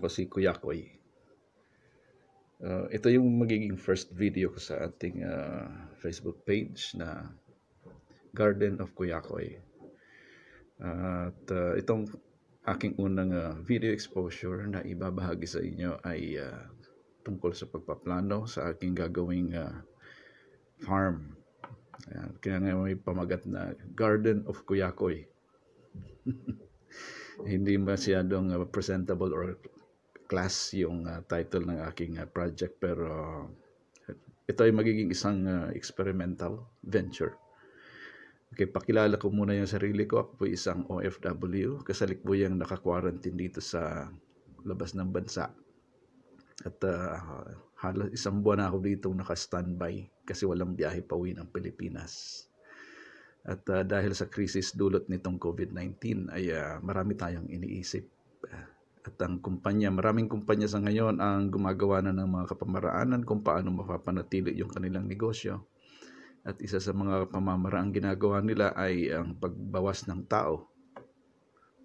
ako si Kuya Koy. Uh, ito yung magiging first video ko sa ating uh, Facebook page na Garden of Kuyakoy. Uh, at uh, itong aking unang uh, video exposure na ibabahagi sa inyo ay uh, tungkol sa pagpaplano sa aking gagawing uh, farm. Ayan, kaya nga may pamagat na Garden of Kuyakoy. Hindi masyadong uh, presentable or class yung uh, title ng aking uh, project pero uh, ito ay magiging isang uh, experimental venture. Okay, pakilala ko muna yung sarili ko. Ako po isang OFW, kasalikbuyang naka-quarantine dito sa labas ng bansa. At uh, halos isang buwan na ako dito naka-standby kasi walang biyahe pa uwi ng Pilipinas. At uh, dahil sa crisis dulot nitong COVID-19 ay uh, marami tayong iniisip. Uh, at ang kumpanya, maraming kumpanya sa ngayon ang gumagawa na ng mga kapamaraanan kung paano mapapanatili yung kanilang negosyo. At isa sa mga pamamaraang ginagawa nila ay ang pagbawas ng tao,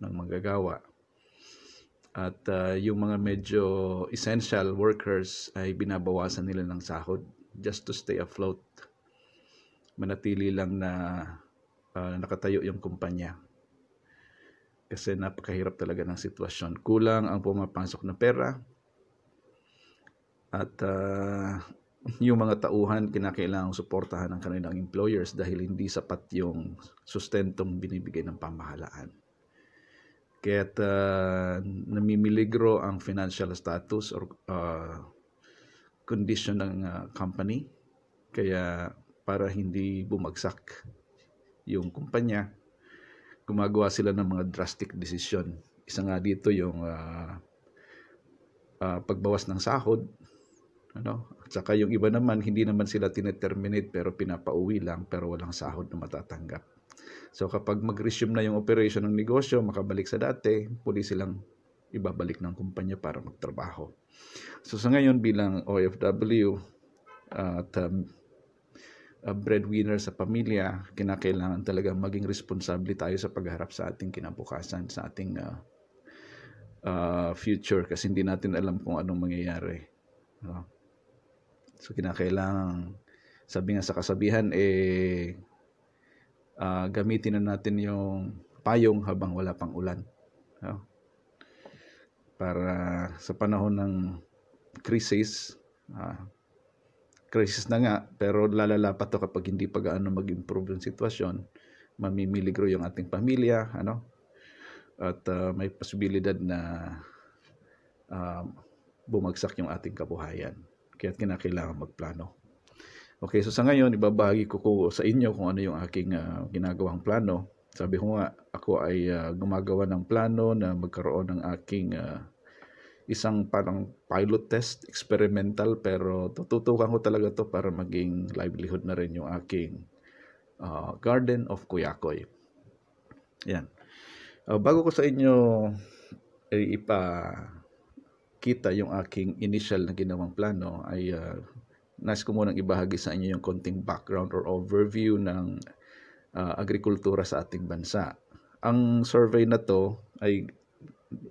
ng magagawa. At uh, yung mga medyo essential workers ay binabawasan nila ng sahod just to stay afloat. Manatili lang na uh, nakatayo yung kumpanya kasi napakahirap talaga ng sitwasyon. Kulang ang pumapasok na pera at uh, yung mga tauhan kinakailangang suportahan ng kanilang employers dahil hindi sapat yung sustentong binibigay ng pamahalaan. Kaya uh, ah, namimiligro ang financial status or uh, condition ng uh, company. Kaya para hindi bumagsak yung kumpanya, gumagawa sila ng mga drastic decision. Isa nga dito yung uh, uh, pagbawas ng sahod, ano? At saka yung iba naman, hindi naman sila tineterminate pero pinapauwi lang pero walang sahod na matatanggap. So kapag mag-resume na yung operation ng negosyo, makabalik sa dati, puli silang ibabalik ng kumpanya para magtrabaho. So sa ngayon bilang OFW uh, at um, uh, breadwinner sa pamilya, kinakailangan talaga maging responsable tayo sa pagharap sa ating kinabukasan, sa ating uh, uh, future kasi hindi natin alam kung anong mangyayari. No? So kinakailangan sabi nga sa kasabihan eh uh, gamitin na natin yung payong habang wala pang ulan. No? Para sa panahon ng crisis, uh, crisis na nga, pero lalala pa to kapag hindi pa gaano mag-improve yung sitwasyon. Mamimiligro yung ating pamilya, ano? At uh, may posibilidad na uh, bumagsak yung ating kabuhayan. Kaya kinakailangan magplano. Okay, so sa ngayon, ibabahagi ko, ko sa inyo kung ano yung aking uh, ginagawang plano. Sabi ko nga, ako ay uh, gumagawa ng plano na magkaroon ng aking uh, isang parang pilot test, experimental, pero tututukan ko talaga to para maging livelihood na rin yung aking uh, Garden of Kuyakoy. Yan. Uh, bago ko sa inyo ipa kita yung aking initial na ginawang plano ay uh, nais ko munang ibahagi sa inyo yung konting background or overview ng uh, agrikultura sa ating bansa. Ang survey na to ay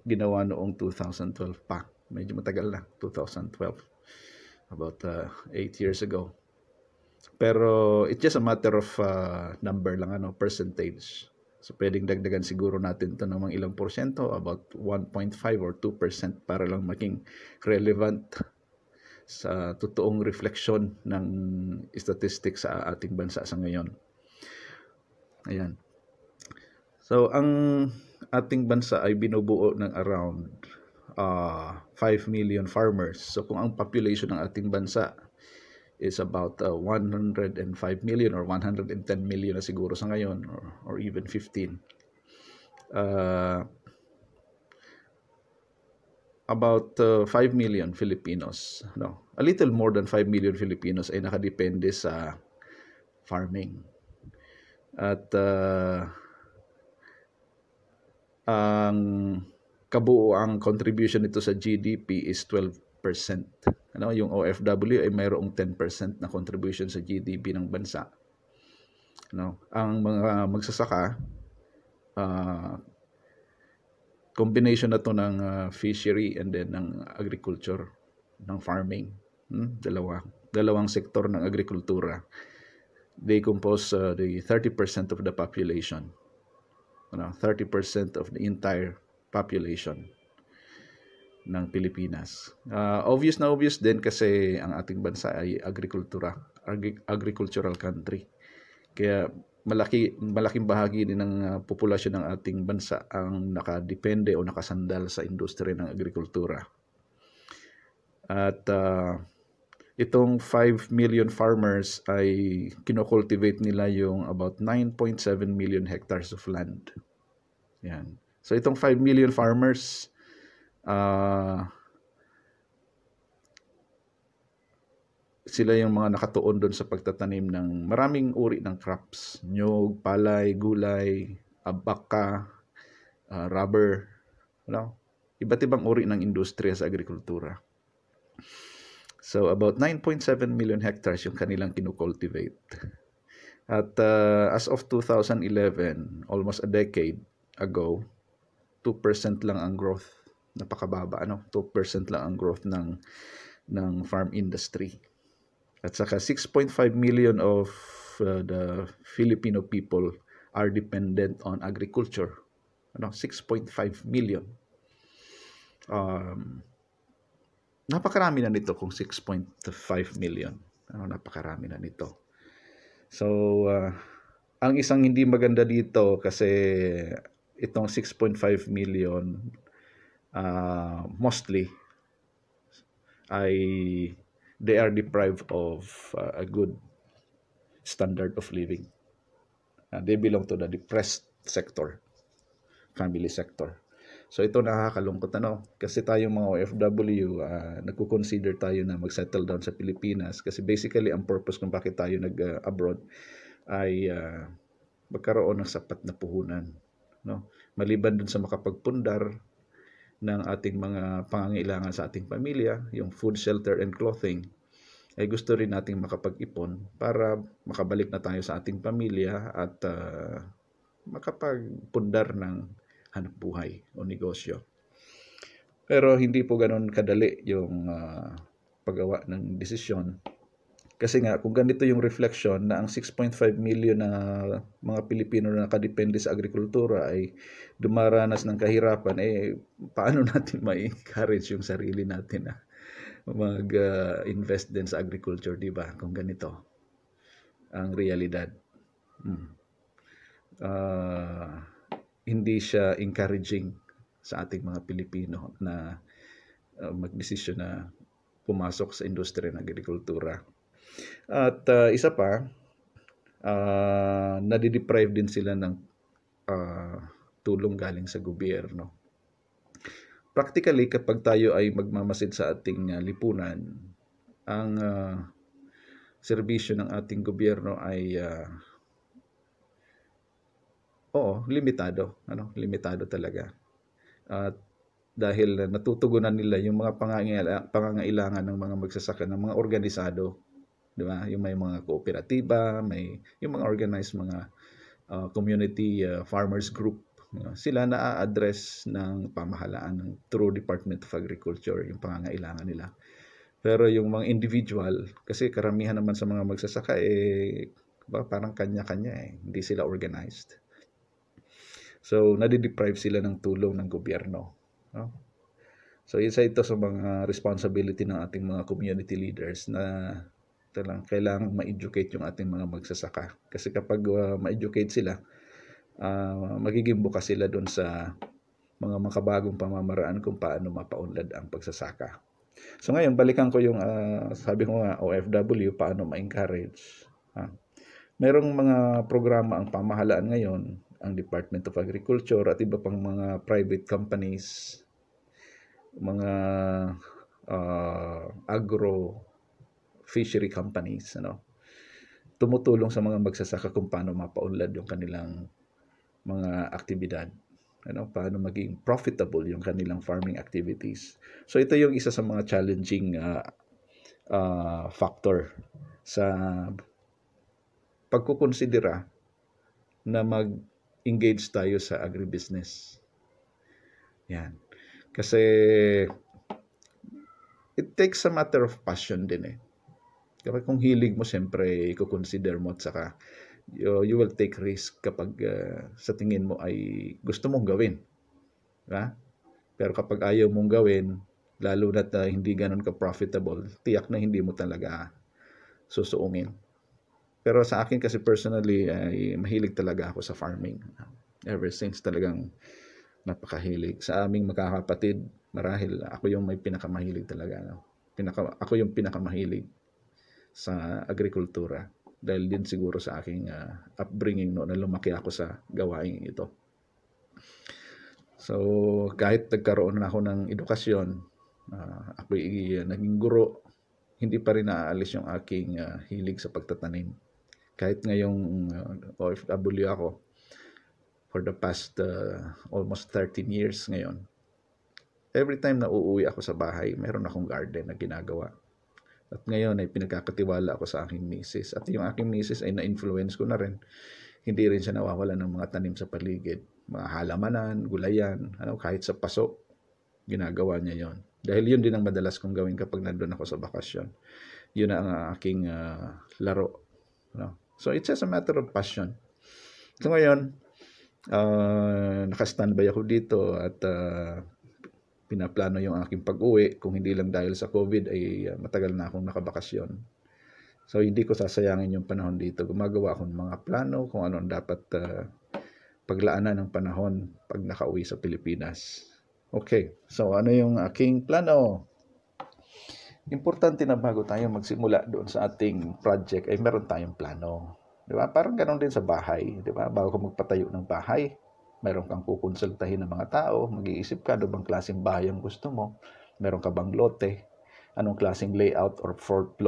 ginawa noong 2012 pa. Medyo matagal na, 2012. About uh, 8 years ago. Pero it's just a matter of uh, number lang, ano, percentage. So pwedeng dagdagan siguro natin to ng mga ilang porsyento, about 1.5 or 2% para lang maging relevant sa totoong refleksyon ng statistics sa ating bansa sa ngayon. Ayan. So ang ating bansa ay binubuo ng around uh, ah, 5 million farmers. So kung ang population ng ating bansa is about uh, ah, 105 million or 110 million na siguro sa ngayon or, or even 15. Uh, ah, about uh, 5 million Filipinos, no, a little more than 5 million Filipinos ay nakadepende sa farming. At uh, ang kabuo ang contribution nito sa GDP is 12%. Ano, yung OFW ay mayroong 10% na contribution sa GDP ng bansa. Ano, ang mga magsasaka uh, combination na to ng uh, fishery and then ng agriculture, ng farming. Hmm? Dalawa. Dalawang sektor ng agrikultura. They compose uh, the 30% of the population ano, 30% of the entire population ng Pilipinas. Uh, obvious na obvious din kasi ang ating bansa ay agrikultura, agri- agricultural country. Kaya malaki malaking bahagi din ng uh, populasyon ng ating bansa ang nakadepende o nakasandal sa industriya ng agrikultura. At uh, itong 5 million farmers ay kinokultivate nila yung about 9.7 million hectares of land. Yan. So itong 5 million farmers uh, sila yung mga nakatuon doon sa pagtatanim ng maraming uri ng crops. Nyog, palay, gulay, abaka, uh, rubber. Wala. Iba't ibang uri ng industriya sa agrikultura. So about 9.7 million hectares yung kanilang kinukultivate. At uh, as of 2011, almost a decade ago, 2% lang ang growth. Napakababa, ano? 2% lang ang growth ng ng farm industry. At saka 6.5 million of uh, the Filipino people are dependent on agriculture. Ano? 6.5 million. Um, napakarami na nito kung 6.5 million. Ano, napakarami na nito. So, uh, ang isang hindi maganda dito kasi itong 6.5 million uh, mostly ay they are deprived of uh, a good standard of living. Uh, they belong to the depressed sector, family sector. So ito nakakalungkot ano kasi tayo mga OFW uh, ah, nagko-consider tayo na mag-settle down sa Pilipinas kasi basically ang purpose kung bakit tayo nag-abroad uh, ay uh, magkaroon ng sapat na puhunan no maliban dun sa makapagpundar ng ating mga pangangailangan sa ating pamilya yung food shelter and clothing ay gusto rin nating makapag-ipon para makabalik na tayo sa ating pamilya at uh, makapagpundar ng hanap buhay o negosyo. Pero hindi po ganoon kadali yung uh, paggawa ng desisyon. Kasi nga, kung ganito yung reflection na ang 6.5 million na mga Pilipino na nakadepende sa agrikultura ay dumaranas ng kahirapan, eh paano natin ma-encourage yung sarili natin na mag-invest ah, uh, din sa agriculture, di ba? Kung ganito ang realidad. Hmm. Uh, hindi siya encouraging sa ating mga Pilipino na uh, magdesisyon na pumasok sa industriya ng agrikultura. At uh, isa pa, uh, nadideprive din sila ng uh, tulong galing sa gobyerno. Practically, kapag tayo ay magmamasid sa ating uh, lipunan, ang uh, serbisyo ng ating gobyerno ay uh, oo, limitado. Ano, limitado talaga. At dahil natutugunan nila yung mga pangangailangan ng mga magsasaka, ng mga organisado. Di ba? Yung may mga kooperatiba, may, yung mga organized mga uh, community uh, farmers group. sila na address ng pamahalaan ng through Department of Agriculture yung pangangailangan nila. Pero yung mga individual, kasi karamihan naman sa mga magsasaka, eh, parang kanya-kanya eh. Hindi sila organized. So, nadideprive sila ng tulong ng gobyerno. No? So, isa ito sa mga responsibility ng ating mga community leaders na talang kailangan ma-educate yung ating mga magsasaka. Kasi kapag uh, ma-educate sila, uh, magiging bukas sila doon sa mga makabagong pamamaraan kung paano mapaunlad ang pagsasaka. So ngayon, balikan ko yung uh, sabi ko nga, OFW, paano ma-encourage. Ha? Merong mga programa ang pamahalaan ngayon ang Department of Agriculture at iba pang mga private companies, mga uh, agro fishery companies, ano. Tumutulong sa mga magsasaka kung paano mapaunlad yung kanilang mga aktibidad ano, paano maging profitable yung kanilang farming activities. So ito yung isa sa mga challenging uh, uh, factor sa pagkukonsidera na mag engage tayo sa agribusiness. Yan. Kasi it takes a matter of passion din eh. Kapag diba? kung hilig mo, siyempre, i-consider mo at saka you, you will take risk kapag uh, sa tingin mo ay gusto mong gawin. Diba? Pero kapag ayaw mong gawin, lalo na uh, ah, hindi ganun ka-profitable, tiyak na hindi mo talaga susuungin. Pero sa akin kasi personally, ay mahilig talaga ako sa farming. Ever since talagang napakahilig. Sa aming magkakapatid, marahil ako yung may pinakamahilig talaga. No? Pinaka, ako yung pinakamahilig sa agrikultura. Dahil din siguro sa aking uh, upbringing no, na lumaki ako sa gawain ito. So, kahit nagkaroon na ako ng edukasyon, uh, ah, ako uh, ah, naging guro, hindi pa rin naaalis yung aking uh, hilig sa pagtatanim kahit ngayong uh, OFW ako, for the past uh, almost 13 years ngayon, every time na uuwi ako sa bahay, meron akong garden na ginagawa. At ngayon ay pinagkakatiwala ako sa aking misis. At yung aking misis ay na-influence ko na rin. Hindi rin siya nawawala ng mga tanim sa paligid. Mga halamanan, gulayan, ano, kahit sa paso, ginagawa niya yon. Dahil yun din ang madalas kong gawin kapag nandun ako sa bakasyon. Yun ang aking uh, laro. Ano? So it's just a matter of passion. So ngayon, uh, naka-standby ako dito at uh, pinaplano yung aking pag-uwi. Kung hindi lang dahil sa COVID ay uh, matagal na akong nakabakasyon. So hindi ko sasayangin yung panahon dito. Gumagawa ako ng mga plano kung ano dapat uh, paglaanan ng panahon pag nakauwi sa Pilipinas. Okay, so ano yung aking plano? importante na bago tayo magsimula doon sa ating project ay meron tayong plano. 'Di ba? Parang ganoon din sa bahay, 'di ba? Bago ka magpatayo ng bahay, meron kang kukonsultahin ng mga tao, mag-iisip ka do ano bang klaseng bahay ang gusto mo, meron ka bang lote, anong klaseng layout or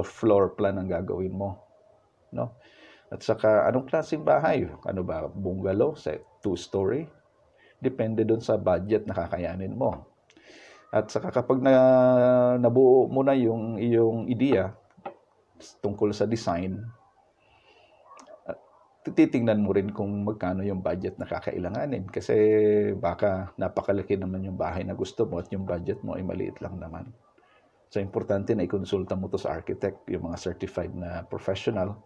floor plan ang gagawin mo, no? At saka anong klaseng bahay? Ano ba, bungalow, Set? two story? Depende doon sa budget na kakayanin mo. At saka kapag na, nabuo mo na yung iyong ideya tungkol sa design, titingnan mo rin kung magkano yung budget na kakailanganin kasi baka napakalaki naman yung bahay na gusto mo at yung budget mo ay maliit lang naman. So importante na ikonsulta mo to sa architect, yung mga certified na professional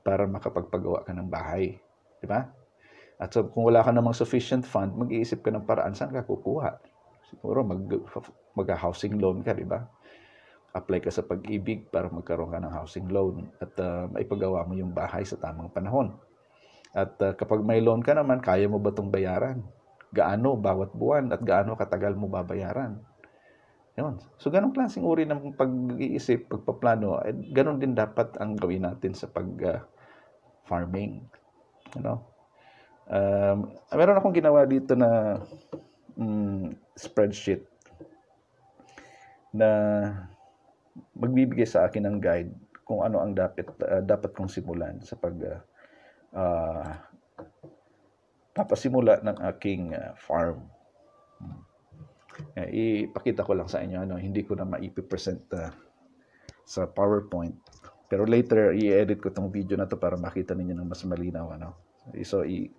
para makapagpagawa ka ng bahay, di ba? At so, kung wala ka namang sufficient fund, mag-iisip ka ng paraan saan ka kukuha. Siguro mag, mag-housing loan ka, di ba? Apply ka sa pag-ibig para magkaroon ka ng housing loan at uh, maipagawa mo yung bahay sa tamang panahon. At uh, kapag may loan ka naman, kaya mo ba itong bayaran? Gaano bawat buwan at gaano katagal mo babayaran? Yun. So, ganong klaseng uri ng pag-iisip, pagpaplano, eh, ganon din dapat ang gawin natin sa pag-farming. Ah, uh, you know? Um, meron akong ginawa dito na mm, spreadsheet na magbibigay sa akin ng guide kung ano ang dapat uh, dapat kong simulan sa pag uh, uh, papasimula ng aking uh, farm. Uh, ipakita ko lang sa inyo ano, hindi ko na maipipresent uh, sa PowerPoint. Pero later i-edit ko tong video na to para makita ninyo ng mas malinaw ano. So i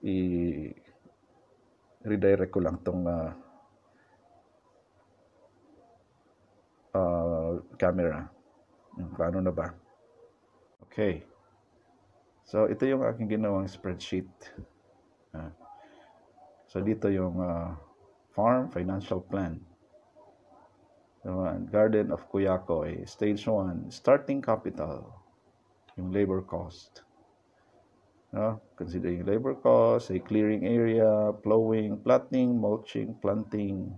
i redirect ko lang tong uh, uh, camera. Hmm, paano na ba? Okay. So, ito yung aking ginawang spreadsheet. Uh, so, dito yung uh, farm financial plan. Garden of Kuyakoy, eh, stage 1, starting capital, yung labor cost no? considering labor costs, a clearing area, plowing, plotting, mulching, planting,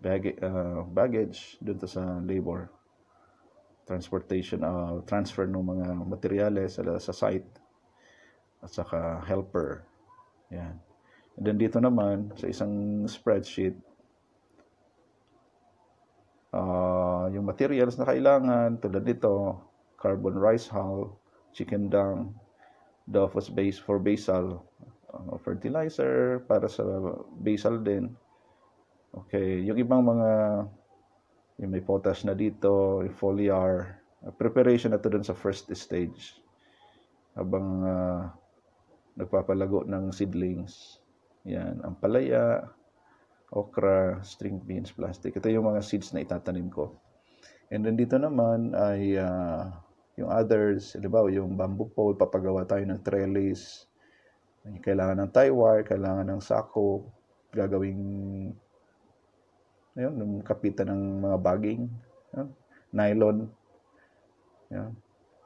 baggage, uh, baggage dun sa labor, transportation, uh, transfer ng mga materyales sa, sa site, at saka helper. Yan. And then dito naman, sa isang spreadsheet, uh, yung materials na kailangan, tulad nito, carbon rice hull, chicken dung, Dofus base for basal uh, fertilizer para sa basal din. Okay, yung ibang mga yung may potash na dito, yung foliar, uh, preparation na to dun sa first stage habang uh, nagpapalago ng seedlings. Yan, ang palaya, okra, string beans, plastic. Ito yung mga seeds na itatanim ko. And then dito naman ay uh, yung others, halimbawa yung bamboo pole, papagawa tayo ng trellis, kailangan ng tie wire, kailangan ng sako, gagawing ayun, ng kapitan ng mga bagging, yun, nylon, yun,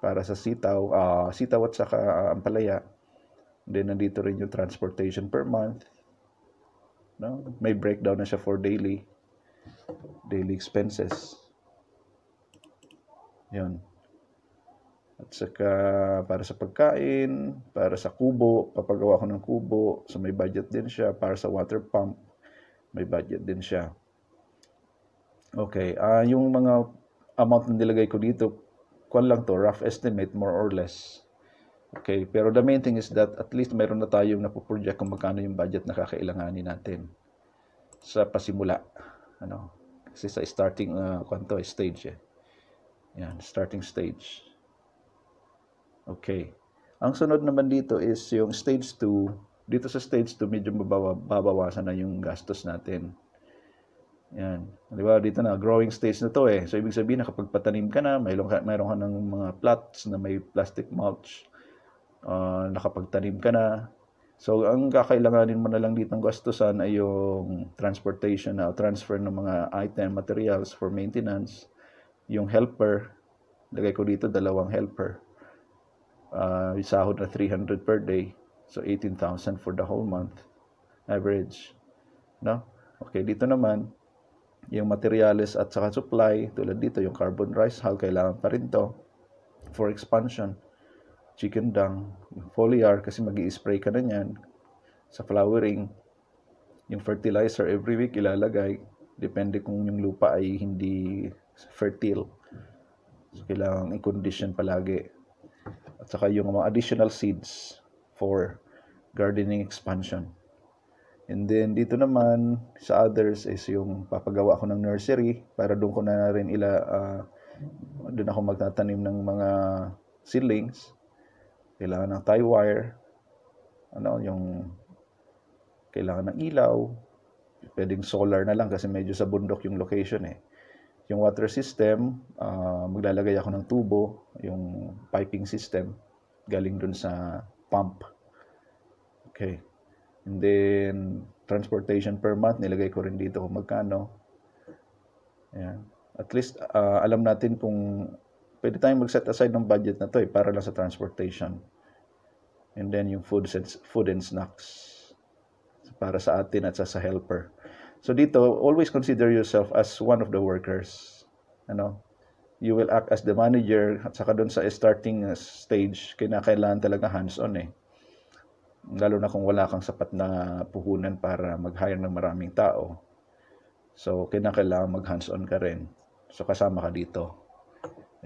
para sa sitaw, uh, sitaw at saka uh, ampalaya. Then, nandito rin yung transportation per month. No? May breakdown na siya for daily, daily expenses. Yun. At saka para sa pagkain, para sa kubo, papagawa ko ng kubo. So may budget din siya. Para sa water pump, may budget din siya. Okay, uh, yung mga amount na nilagay ko dito, kwan lang to, rough estimate more or less. Okay, pero the main thing is that at least meron na tayong napoproject kung magkano yung budget na kakailanganin natin sa pasimula. Ano? Kasi sa starting uh, kwan to, stage eh. Yan, starting stage. Okay. Ang sunod naman dito is yung stage 2. Dito sa stage 2, medyo babawa, babawasan na yung gastos natin. Yan. Di ba? Dito na, growing stage na to eh. So, ibig sabihin, nakapagpatanim ka na, mayroon ka, mayroon ka ng mga plots na may plastic mulch. Uh, nakapagtanim ka na. So, ang kakailanganin mo na lang dito ng gastusan ay yung transportation na uh, transfer ng mga item, materials for maintenance. Yung helper, lagay ko dito dalawang helper uh, sahod na 300 per day. So, 18,000 for the whole month average. No? Okay, dito naman, yung materials at saka supply, tulad dito, yung carbon rice hull, kailangan pa rin to for expansion. Chicken dung, foliar, kasi mag spray ka na yan sa flowering. Yung fertilizer, every week ilalagay. Depende kung yung lupa ay hindi fertile. So, kailangan i-condition palagi at saka yung mga additional seeds for gardening expansion. And then dito naman sa others is yung papagawa ko ng nursery para doon ko na rin ila uh, doon ako magtatanim ng mga seedlings. Kailangan ng tie wire, ano yung kailangan ng ilaw, pwedeng solar na lang kasi medyo sa bundok yung location eh yung water system, uh, maglalagay ako ng tubo, yung piping system, galing dun sa pump. Okay. And then, transportation per month, nilagay ko rin dito kung magkano. Ayan. At least, uh, alam natin kung pwede tayong mag-set aside ng budget na to eh, para lang sa transportation. And then, yung food, food and snacks para sa atin at sa, sa helper. So dito, always consider yourself as one of the workers. Ano? You will act as the manager at saka doon sa starting uh, stage, kinakailangan talaga hands-on eh. Lalo na kung wala kang sapat na puhunan para mag-hire ng maraming tao. So, kinakailangan mag-hands-on ka rin. So, kasama ka dito.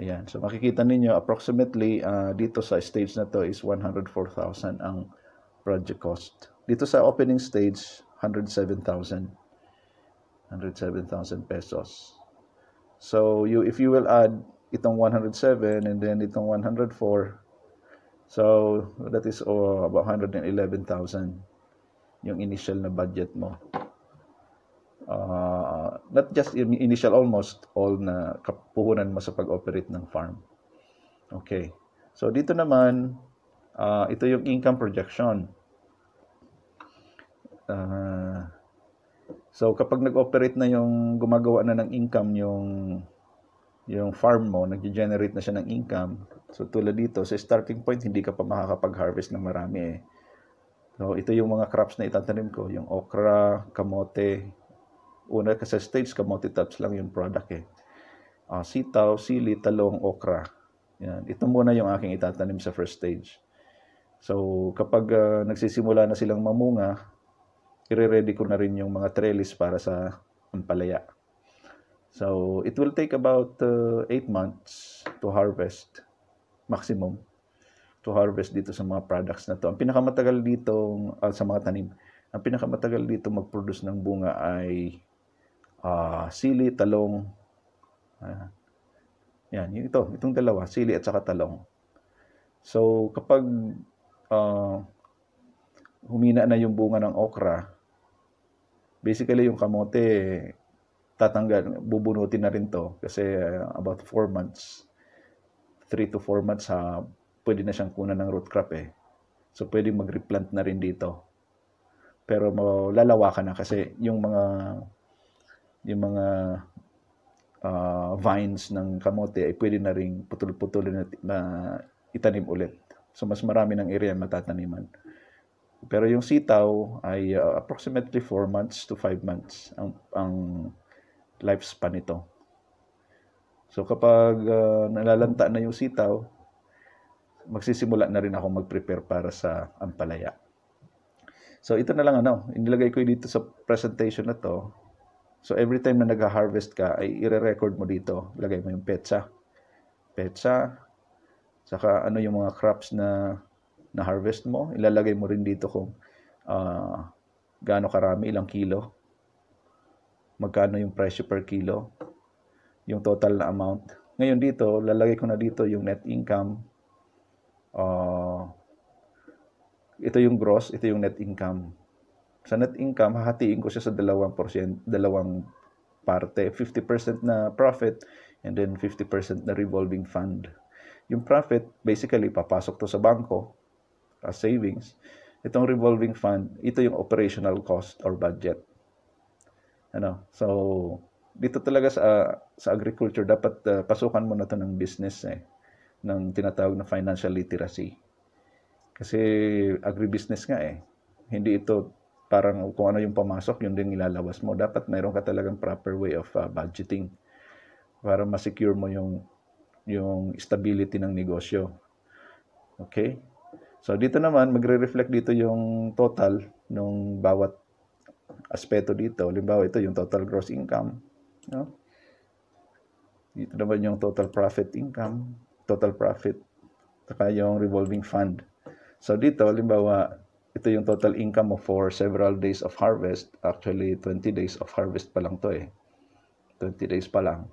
Ayan. So, makikita ninyo, approximately uh, dito sa stage na to is 104,000 ang project cost. Dito sa opening stage, 107,000. 107,000 pesos. So, you if you will add itong 107 and then itong 104, so that is oh, about 111,000 yung initial na budget mo. Uh, not just initial, almost all na kapuhunan mo sa pag-operate ng farm. Okay. So, dito naman, uh, ito yung income projection. Uh, So kapag nag-operate na yung gumagawa na ng income yung yung farm mo, nag-generate na siya ng income. So tulad dito, sa starting point, hindi ka pa makakapag-harvest ng marami eh. So ito yung mga crops na itatanim ko, yung okra, kamote. Una ka sa stage, kamote types lang yung product eh. Uh, sitaw, sili, talong, okra. Yan. Ito muna yung aking itatanim sa first stage. So kapag uh, nagsisimula na silang mamunga, ire-ready ko na rin yung mga trellis para sa ampalaya. So, it will take about 8 uh, months to harvest, maximum, to harvest dito sa mga products na to. Ang pinakamatagal dito, uh, ah, sa mga tanim, ang pinakamatagal dito mag-produce ng bunga ay uh, sili, talong, uh, yan, ito, itong dalawa, sili at saka talong. So, kapag uh, humina na yung bunga ng okra, Basically, yung kamote, tatanggal, bubunutin na rin to kasi uh, about 4 months, 3 to 4 months, ha, ah, pwede na siyang kunan ng root crop eh. So, pwede magreplant na rin dito. Pero lalawakan na kasi yung mga yung mga uh, vines ng kamote ay pwede na rin putol-putol na, na ah, itanim ulit. So, mas marami ng area matataniman. Pero yung sitaw ay uh, approximately 4 months to 5 months ang, ang lifespan nito. So kapag uh, nalalanta na yung sitaw, magsisimula na rin ako mag-prepare para sa ampalaya. So ito na lang ano, inilagay ko dito sa presentation na to. So every time na nag-harvest ka, ay ire-record mo dito. Lagay mo yung petsa. Petsa, saka ano yung mga crops na na harvest mo, ilalagay mo rin dito kung uh, gaano karami, ilang kilo, magkano yung presyo per kilo, yung total na amount. Ngayon dito, lalagay ko na dito yung net income. Uh, ito yung gross, ito yung net income. Sa net income, hahatiin ko siya sa dalawang, dalawang parte. 50% na profit and then 50% na revolving fund. Yung profit, basically, papasok to sa banko as savings. Itong revolving fund, ito yung operational cost or budget. Ano? So, dito talaga sa sa agriculture dapat uh, pasukan mo na 'to ng business eh ng tinatawag na financial literacy. Kasi agribusiness nga eh. Hindi ito parang kung ano yung pamasok, yun din ilalabas mo. Dapat mayroon ka talagang proper way of uh, budgeting para ma-secure mo yung yung stability ng negosyo. Okay? So dito naman, magre-reflect dito yung total ng bawat aspeto dito. Halimbawa, ito yung total gross income. No? Dito naman yung total profit income, total profit, saka yung revolving fund. So dito, halimbawa, ito yung total income mo for several days of harvest. Actually, 20 days of harvest pa lang to eh. 20 days pa lang.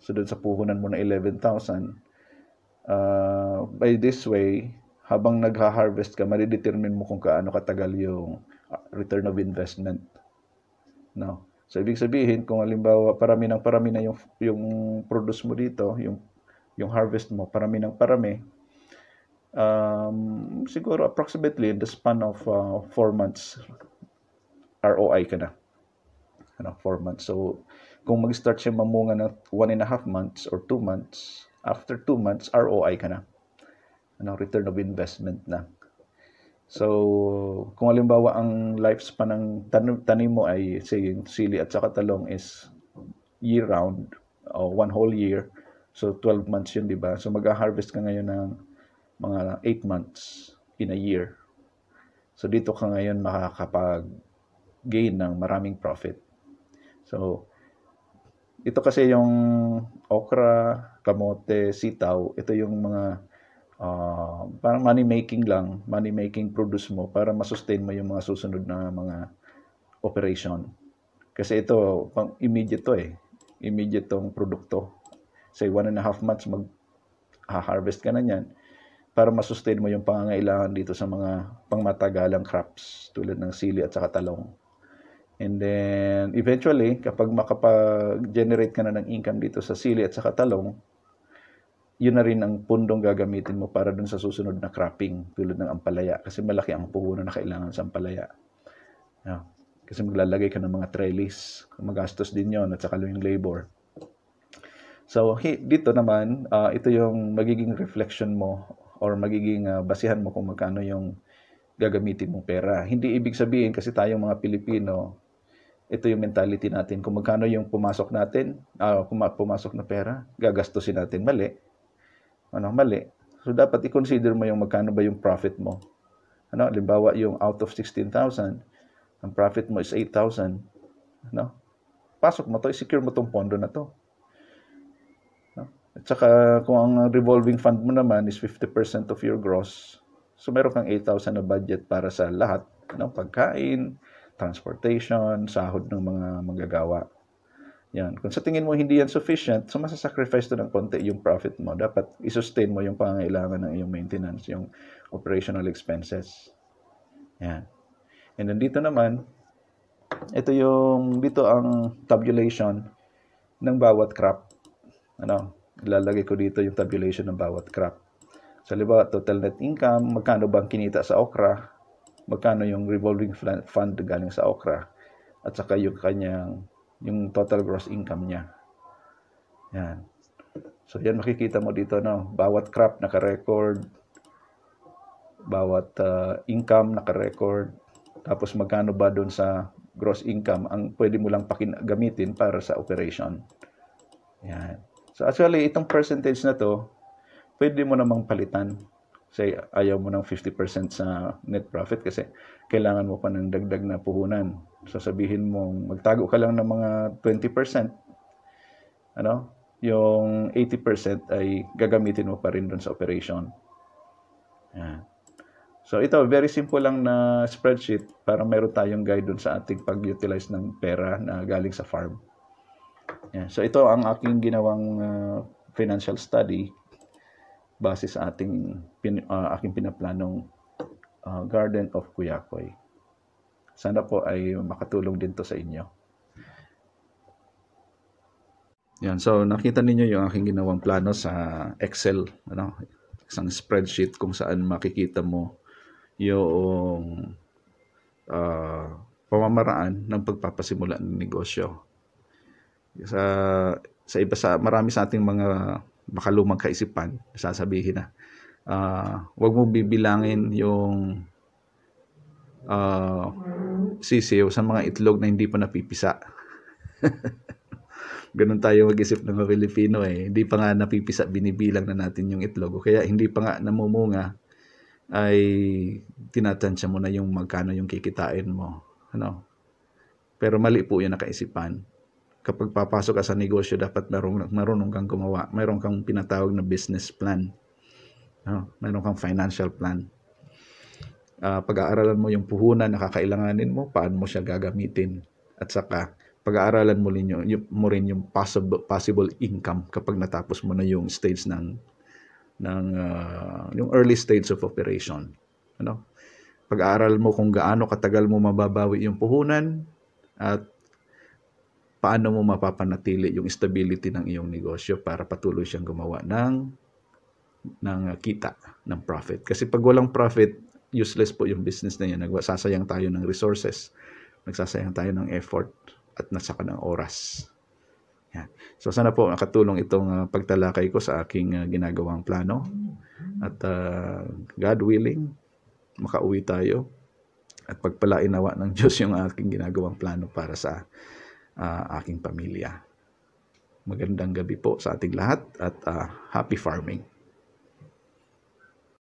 So, dun sa puhunan mo na 11,000. Uh, by this way, habang nagha-harvest ka, madidetermine mo kung kaano katagal yung ah, return of investment. No? So, ibig sabihin, kung halimbawa, parami ng parami na yung, yung produce mo dito, yung, yung harvest mo, parami ng parami, um, siguro approximately in the span of 4 uh, months, ROI ka na. Ano, 4 months. So, kung mag-start siya mamunga ng 1 and a half months or 2 months, after 2 months, ROI ka na ano, return of investment na. So, kung halimbawa ang lifespan ng tanim, tanim mo ay say, sili at saka talong is year round o oh, one whole year. So, 12 months yun, di ba? So, mag-harvest ka ngayon ng mga 8 months in a year. So, dito ka ngayon makakapag-gain ng maraming profit. So, ito kasi yung okra, kamote, sitaw, ito yung mga uh, parang money making lang, money making produce mo para masustain mo yung mga susunod na mga operation. Kasi ito, pang immediate to eh. Immediate tong produkto. Say one and a half months mag ha-harvest ka na niyan para masustain mo yung pangangailangan dito sa mga pangmatagalang crops tulad ng sili at saka talong. And then, eventually, kapag makapag-generate ka na ng income dito sa sili at sa talong, yun na rin ang pundong gagamitin mo para dun sa susunod na cropping tulad ng ampalaya kasi malaki ang puhunan na kailangan sa ampalaya. Yeah. Kasi maglalagay ka ng mga trellis. Magastos din yon at saka yung labor. So, he, dito naman, uh, ito yung magiging reflection mo or magiging uh, basihan mo kung magkano yung gagamitin mong pera. Hindi ibig sabihin kasi tayong mga Pilipino, ito yung mentality natin. Kung magkano yung pumasok natin, uh, pumasok na pera, gagastusin natin. Mali ano, mali. So, dapat i-consider mo yung magkano ba yung profit mo. Ano, limbawa yung out of 16,000, ang profit mo is 8,000. Ano, pasok mo to, i-secure mo tong pondo na to. No? At saka, kung ang revolving fund mo naman is 50% of your gross, so meron kang 8,000 na budget para sa lahat, no? pagkain, transportation, sahod ng mga magagawa. Yan. Kung sa tingin mo hindi yan sufficient, so masasacrifice to ng konti yung profit mo. Dapat isustain mo yung pangangailangan ng iyong maintenance, yung operational expenses. Yan. And then dito naman, ito yung, dito ang tabulation ng bawat crop. Ano, ilalagay ko dito yung tabulation ng bawat crop. Sa liba, total net income, magkano bang kinita sa okra, magkano yung revolving fund galing sa okra, at saka yung kanyang yung total gross income niya. Yan. So yan makikita mo dito no, bawat crop naka-record, bawat uh, income naka-record, tapos magkano ba doon sa gross income ang pwede mo lang gamitin para sa operation. Yan. So actually itong percentage na to, pwede mo namang palitan say ayaw mo ng 50% sa net profit kasi kailangan mo pa ng dagdag na puhunan. Sasabihin mo, magtago ka lang ng mga 20%. Ano? Yung 80% ay gagamitin mo pa rin doon sa operation. Yan. So ito, very simple lang na spreadsheet para meron tayong guide doon sa ating pag-utilize ng pera na galing sa farm. Yan. So ito ang aking ginawang uh, financial study base sa ating pin, uh, aking pinaplanong uh, Garden of Kuyakoy. Sana po ay makatulong din to sa inyo. Yan, so nakita ninyo yung aking ginawang plano sa Excel, ano? Isang spreadsheet kung saan makikita mo yung uh, pamamaraan ng pagpapasimula ng negosyo. Sa sa iba sa marami sa ating mga baka lumang kaisipan, sasabihin na, uh, wag mong bibilangin yung uh, ah, sisiyo sa mga itlog na hindi pa napipisa. Ganun tayo mag-isip ng mga Pilipino eh. Hindi pa nga napipisa, binibilang na natin yung itlog. kaya hindi pa nga namumunga, ay tinatansya mo na yung magkano yung kikitain mo. Ano? Pero mali po yun nakaisipan kapag papasok ka sa negosyo, dapat marunong, marunong kang gumawa. Mayroon kang pinatawag na business plan. No? Ah, mayroon kang financial plan. Uh, pag-aaralan mo yung puhunan na kakailanganin mo, paano mo siya gagamitin. At saka, pag-aaralan mo rin yung, yung, mo rin yung possible, possible income kapag natapos mo na yung stage ng ng uh, yung early stages of operation. Ano? Pag-aaral mo kung gaano katagal mo mababawi yung puhunan at paano mo mapapanatili yung stability ng iyong negosyo para patuloy siyang gumawa ng ng kita, ng profit. Kasi pag walang profit, useless po yung business na yan. Nagsasayang tayo ng resources, nagsasayang tayo ng effort at nasaka ng oras. Yan. So sana po nakatulong itong uh, pagtalakay ko sa aking uh, ginagawang plano. At uh, God willing, makauwi tayo at pagpalainawa ng Diyos yung aking ginagawang plano para sa uh, aking pamilya. Magandang gabi po sa ating lahat at uh, happy farming.